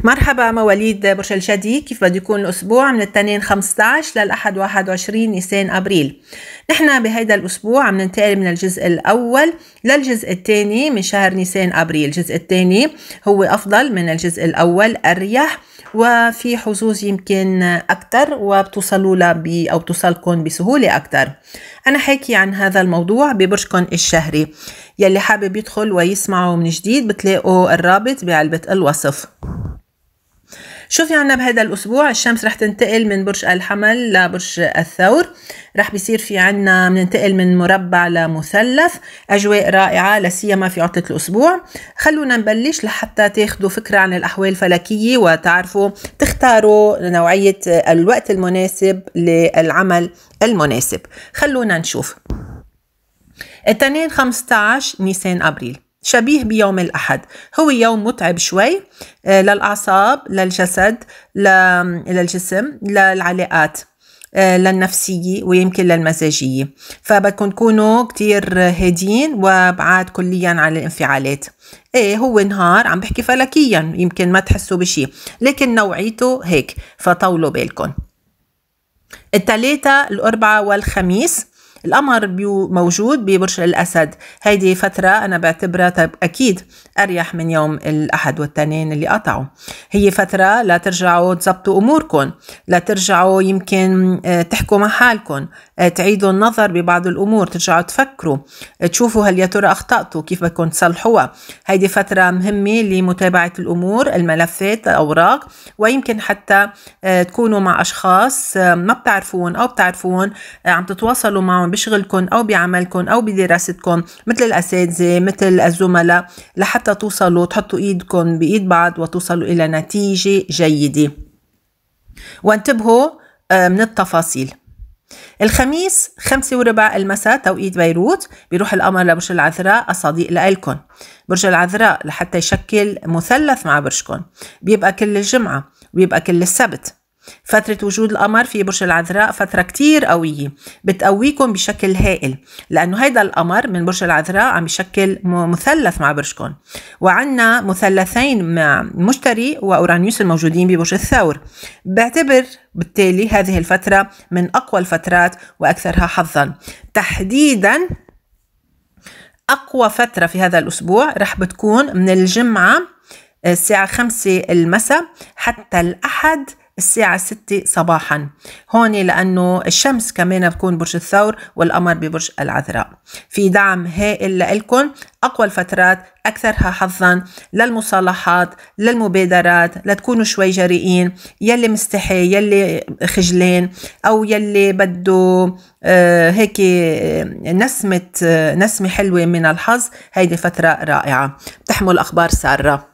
مرحبا مواليد برج الجدي كيف بده يكون الأسبوع من الاثنين 15 للأحد 21 نيسان أبريل نحن بهيدا الأسبوع عم ننتقل من الجزء الأول للجزء الثاني من شهر نيسان أبريل الجزء الثاني هو أفضل من الجزء الأول أريح وفي حظوظ يمكن أكثر وبتوصلوا له أو بتوصلكم بسهولة أكثر أنا حاكي عن هذا الموضوع ببرجكم الشهري يلي حابب يدخل ويسمعه من جديد بتلاقوا الرابط بعلبة الوصف شو في عنا بهذا الأسبوع الشمس رح تنتقل من برج الحمل لبرج الثور رح بيصير في عنا بننتقل من مربع لمثلث أجواء رائعة لسيما في عطلة الأسبوع خلونا نبلش لحتى تاخدوا فكرة عن الأحوال الفلكية وتعرفوا تختاروا نوعية الوقت المناسب للعمل المناسب خلونا نشوف التنين 15 نيسان أبريل شبيه بيوم الأحد هو يوم متعب شوي آه، للأعصاب للجسد للجسم للعلاقات آه، للنفسية ويمكن للمزاجية فبدكم تكونوا كتير هادين وابعاد كليا عن الانفعالات ايه هو نهار عم بحكي فلكيا يمكن ما تحسوا بشي لكن نوعيته هيك فطولوا بالكم التلاتة الأربعة والخميس القمر موجود ببرج الأسد هيدي فترة أنا بعتبرها طيب أكيد أريح من يوم الأحد والتنين اللي قطعوا هي فترة لا ترجعوا تزبطوا أموركم لا ترجعوا يمكن آه، تحكوا مع حالكم آه، تعيدوا النظر ببعض الأمور ترجعوا تفكروا آه، تشوفوا هل يا ترى أخطأتوا كيف بدكم تصلحوها هيدي فترة مهمة لمتابعة الأمور الملفات الأوراق ويمكن حتى تكونوا مع أشخاص ما بتعرفون أو بتعرفون عم تتواصلوا معهم بشغلكم او بعملكم او بدراستكم مثل الاساتذه مثل الزملاء لحتى توصلوا تحطوا ايدكم بايد بعض وتوصلوا الى نتيجه جيده وانتبهوا آه، من التفاصيل الخميس خمسة وربع المساء توقيت بيروت بيروح القمر لبرج العذراء الصديق لإلكن برج العذراء لحتى يشكل مثلث مع برجكن بيبقى كل الجمعة وبيبقى كل السبت فترة وجود القمر في برج العذراء فترة كتير قوية بتقويكم بشكل هائل لأنه هيدا القمر من برج العذراء عم يشكل مثلث مع برجكم وعنا مثلثين مع مشتري وأورانيوس الموجودين ببرج الثور بعتبر بالتالي هذه الفترة من أقوى الفترات وأكثرها حظا تحديدا أقوى فترة في هذا الأسبوع رح بتكون من الجمعة آه، الساعة خمسة المساء حتى الأحد الساعة 6 صباحا هون لأنه الشمس كمان بتكون برج الثور والقمر ببرج العذراء في دعم هائل لإلكم أقوى الفترات أكثرها حظا للمصالحات للمبادرات لتكونوا شوي جريئين يلي مستحي يلي خجلان أو يلي بده آه، هيك آه، نسمة آه، نسمة حلوة من الحظ هيدي فترة رائعة بتحمل أخبار سارة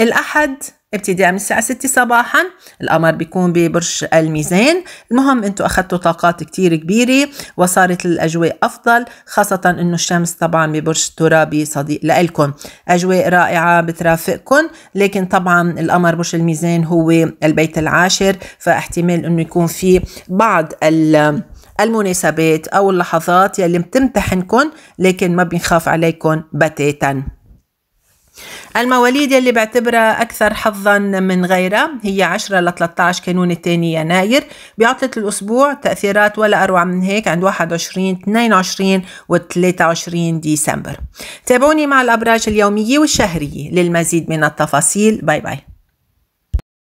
الأحد ابتداء من الساعة 6 صباحا القمر بيكون ببرج الميزان المهم انتو اخذتوا طاقات كتير كبيرة وصارت الاجواء افضل خاصة انه الشمس طبعا ببرج الترابي صديق لالكن اجواء رائعة بترافقكم لكن طبعا القمر برج الميزان هو البيت العاشر فاحتمال انه يكون في بعض ال المناسبات او اللحظات يلي بتمتحنكم لكن ما بنخاف عليكم بتاتا المواليد يلي بعتبرها أكثر حظا من غيرها هي 10 ل 13 كانون الثاني يناير بعطلة الأسبوع تأثيرات ولا أروع من هيك عند 21 22 و 23 ديسمبر تابعوني مع الأبراج اليومية والشهرية للمزيد من التفاصيل باي باي